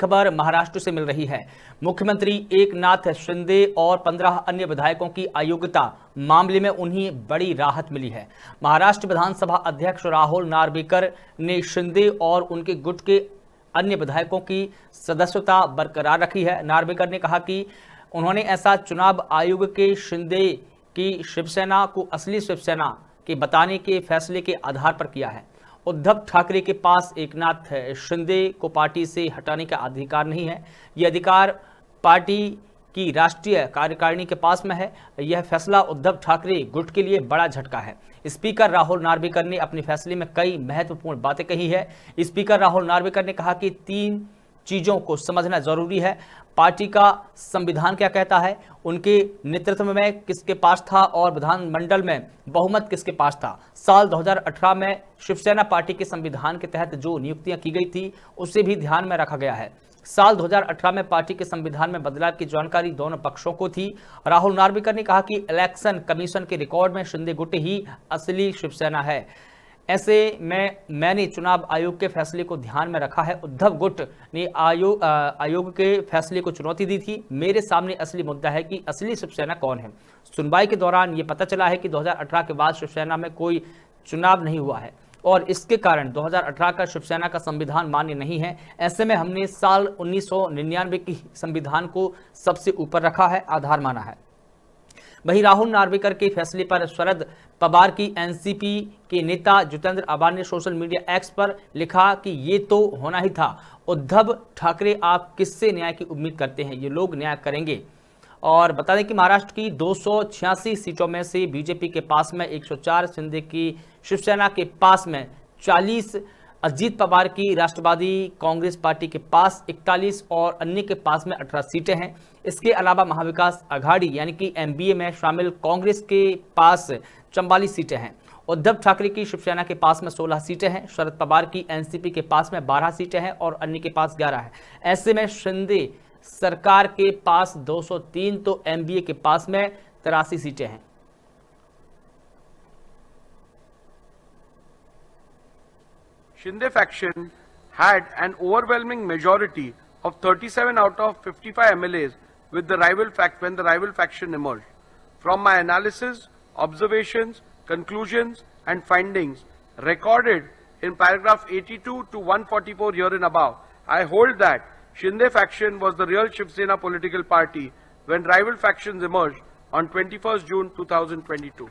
खबर महाराष्ट्र से मिल रही है मुख्यमंत्री एकनाथ शिंदे और पंद्रह अन्य विधायकों की अयोग्यता मामले में उन्हें बड़ी राहत मिली है महाराष्ट्र विधानसभा अध्यक्ष राहुल नार्वेकर ने शिंदे और उनके गुट के अन्य विधायकों की सदस्यता बरकरार रखी है नार्वेकर ने कहा कि उन्होंने ऐसा चुनाव आयोग के शिंदे की शिवसेना को असली शिवसेना के बताने के फैसले के आधार पर किया है उद्धव ठाकरे के पास एकनाथ शिंदे को पार्टी से हटाने का अधिकार नहीं है ये अधिकार पार्टी की राष्ट्रीय कार्यकारिणी के पास में है यह फैसला उद्धव ठाकरे गुट के लिए बड़ा झटका है स्पीकर राहुल नार्वेकर ने अपने फैसले में कई महत्वपूर्ण बातें कही है स्पीकर राहुल नार्वेकर ने कहा कि तीन चीज़ों को समझना जरूरी है पार्टी का संविधान क्या कहता है उनके नेतृत्व में किसके पास था और विधानमंडल में बहुमत किसके पास था साल 2018 में शिवसेना पार्टी के संविधान के तहत जो नियुक्तियां की गई थी उसे भी ध्यान में रखा गया है साल 2018 में पार्टी के संविधान में बदलाव की जानकारी दोनों पक्षों को थी राहुल नार्विकर ने कहा कि इलेक्शन कमीशन के रिकॉर्ड में शिंदे गुट ही असली शिवसेना है ऐसे में मैंने चुनाव आयोग के फैसले को ध्यान में रखा है उद्धव गुट ने आयोग आयोग के फैसले को चुनौती दी थी मेरे सामने असली मुद्दा है कि असली शिवसेना कौन है सुनवाई के दौरान ये पता चला है कि 2018 के बाद शिवसेना में कोई चुनाव नहीं हुआ है और इसके कारण 2018 का शिवसेना का संविधान मान्य नहीं है ऐसे में हमने साल उन्नीस की संविधान को सबसे ऊपर रखा है आधार माना है वहीं राहुल नार्वेकर के फैसले पर शरद पवार की एनसीपी के नेता जितेंद्र आबार ने सोशल मीडिया एक्स पर लिखा कि ये तो होना ही था उद्धव ठाकरे आप किससे न्याय की उम्मीद करते हैं ये लोग न्याय करेंगे और बता दें कि महाराष्ट्र की दो सीटों में से बीजेपी के पास में 104 शिंदे की शिवसेना के पास में अजीत पवार की राष्ट्रवादी कांग्रेस पार्टी के पास 41 और अन्य के पास में 18 सीटें हैं इसके अलावा महाविकास अघाड़ी यानी कि एमबीए में शामिल कांग्रेस के पास चौवालीस सीटें हैं उद्धव ठाकरे की शिवसेना के पास में 16 सीटें हैं शरद पवार की एनसीपी के पास में 12 सीटें हैं और अन्य के पास 11 है ऐसे में शिंदे सरकार के पास 203 तो एमबीए के पास में तिरासी सीटें हैं Shinde faction had an overwhelming majority of 37 out of 55 MLAs with the rival fact when the rival faction emerged. From my analysis, observations, conclusions and findings recorded in paragraph 82 to 144 here and above, I hold that Shinde faction was the real Shiv Sena political party when rival factions emerged on 21st June 2022.